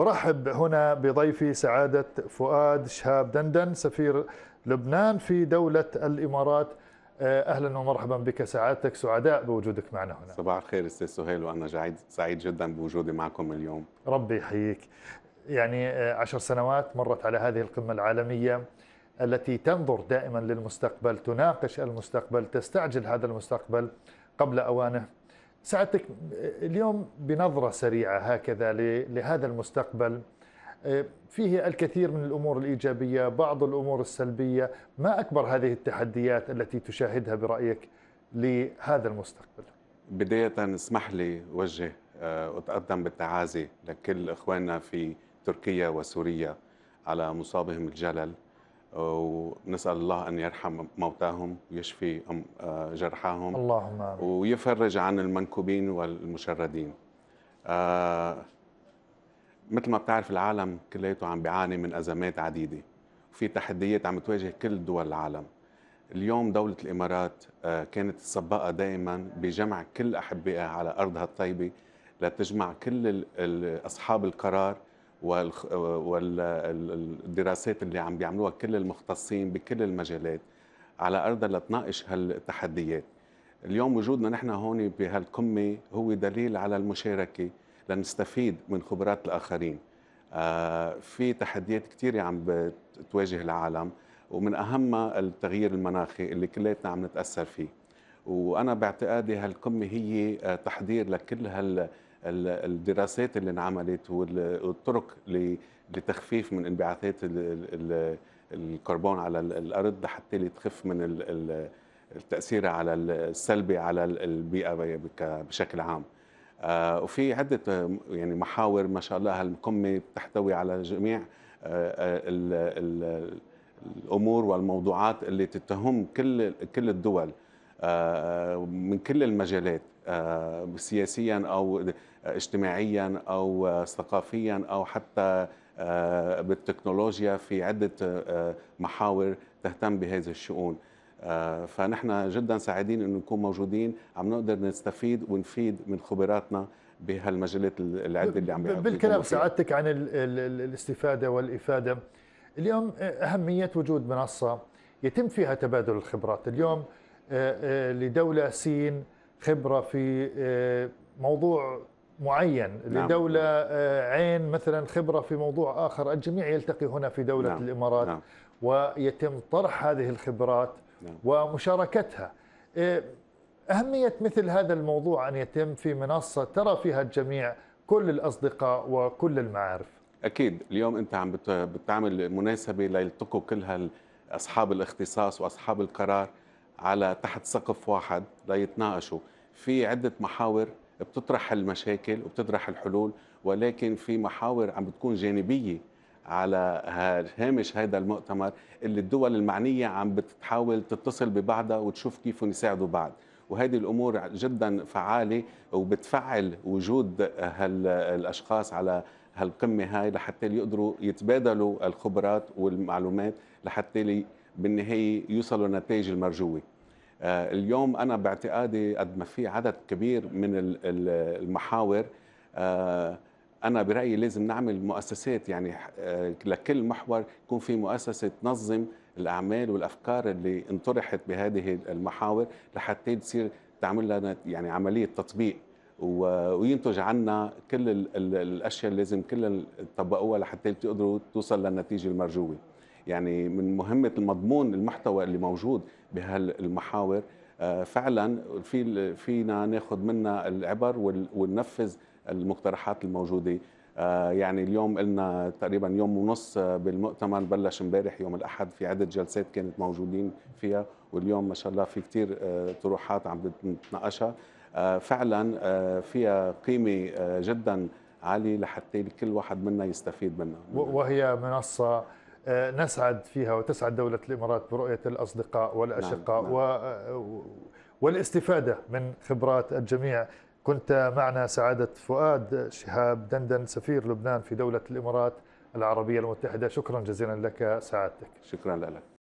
أرحب هنا بضيفي سعادة فؤاد شهاب دندن سفير لبنان في دولة الإمارات آه، اهلا ومرحبا بك سعادتك سعداء بوجودك معنا هنا صباح الخير استاذ سهيل وانا جعيد سعيد جدا بوجودي معكم اليوم ربي يحييك يعني آه، عشر سنوات مرت على هذه القمه العالميه التي تنظر دائما للمستقبل تناقش المستقبل تستعجل هذا المستقبل قبل اوانه سعادتك اليوم بنظرة سريعة هكذا لهذا المستقبل آه، فيه الكثير من الأمور الإيجابية بعض الأمور السلبية ما أكبر هذه التحديات التي تشاهدها برأيك لهذا المستقبل بداية اسمح لي وجه آه، أتقدم بالتعازي لكل إخواننا في تركيا وسوريا على مصابهم الجلل ونسال الله ان يرحم موتاهم ويشفي آه، جرحاهم اللهم آمين. ويفرج عن المنكوبين والمشردين آه، مثل ما بتعرف العالم كلياته عم بيعاني من ازمات عديده وفي تحديات عم تواجه كل دول العالم اليوم دولة الإمارات آه، كانت السباقة دائما بجمع كل أحبائها على أرضها الطيبة لتجمع كل أصحاب القرار والدراسات اللي عم بيعملوها كل المختصين بكل المجالات على ارضها لتناقش هالتحديات اليوم وجودنا نحن هون بهالقمه هو دليل على المشاركه لنستفيد من خبرات الاخرين آه، في تحديات كثيره عم بتواجه العالم ومن اهمها التغيير المناخي اللي كلياتنا عم نتاثر فيه وانا باعتقادي هالقمه هي آه، تحضير لكل هال الدراسات اللي انعملت والطرق لتخفيف من انبعاثات الكربون على الارض حتى تخف من التاثير على السلبي على البيئه بشكل عام آه، وفي عده يعني محاور ما شاء الله هالقمه بتحتوي على جميع آه، آه، الامور والموضوعات اللي تتهم كل كل الدول آه، من كل المجالات آه، سياسيا او اجتماعيا او ثقافيا او حتى آه، بالتكنولوجيا في عده محاور تهتم بهذه الشؤون فنحن جدا سعيدين انه نكون موجودين عم نقدر نستفيد ونفيد من خبراتنا بهالمجالات العده اللي عم بالكلام سعادتك عن الاستفاده والافاده اليوم اهميه وجود منصه يتم فيها تبادل الخبرات اليوم آه، آه، لدولة سين خبرة في آه، موضوع معين نعم. لدولة عين مثلا خبرة في موضوع آخر الجميع يلتقي هنا في دولة نعم. الإمارات نعم. ويتم طرح هذه الخبرات نعم. ومشاركتها أهمية مثل هذا الموضوع أن يتم في منصة ترى فيها الجميع كل الأصدقاء وكل المعارف أكيد اليوم أنت عم بتعمل مناسبة ليلتقوا كل هال أصحاب الاختصاص وأصحاب القرار على تحت سقف واحد ليتناقشوا في عدة محاور بتطرح المشاكل وبتطرح الحلول ولكن في محاور عم بتكون جانبية على هامش هذا المؤتمر اللي الدول المعنية عم بتحاول تتصل ببعضها وتشوف كيف يساعدوا بعض وهذه الأمور جدا فعالة وبتفعل وجود هالأشخاص على هالقمة هاي لحتى يقدروا يتبادلوا الخبرات والمعلومات لحتى بالنهايه يوصلوا للنتائج المرجوه آه، اليوم انا باعتقادي قد ما في عدد كبير من المحاور آه، انا برايي لازم نعمل مؤسسات يعني آه، لكل محور يكون في مؤسسه تنظم الاعمال والافكار اللي انطرحت بهذه المحاور لحتى تصير تعمل لنا يعني عمليه تطبيق وينتج عنا كل الاشياء اللي لازم كلها تطبقوها لحتى تقدروا توصل للنتيجه المرجوه يعني من مهمه المضمون المحتوى اللي موجود بهالمحاور آه، فعلا في فينا ناخذ منها العبر وننفذ المقترحات الموجوده آه، يعني اليوم قلنا تقريبا يوم ونص بالمؤتمر بلش امبارح يوم الاحد في عده جلسات كانت موجودين فيها واليوم ما شاء الله في كثير آه، طروحات عم بنتناقشها فعلا فيها قيمه جدا عاليه لحتى كل واحد منا يستفيد منها وهي منصه آه، نسعد فيها وتسعد دولة الإمارات برؤية الأصدقاء والأشقاء نعم. نعم. و... آه، والاستفادة من خبرات الجميع كنت معنا سعادة فؤاد شهاب دندن سفير لبنان في دولة الإمارات العربية المتحدة شكرا جزيلا لك سعادتك شكرا لك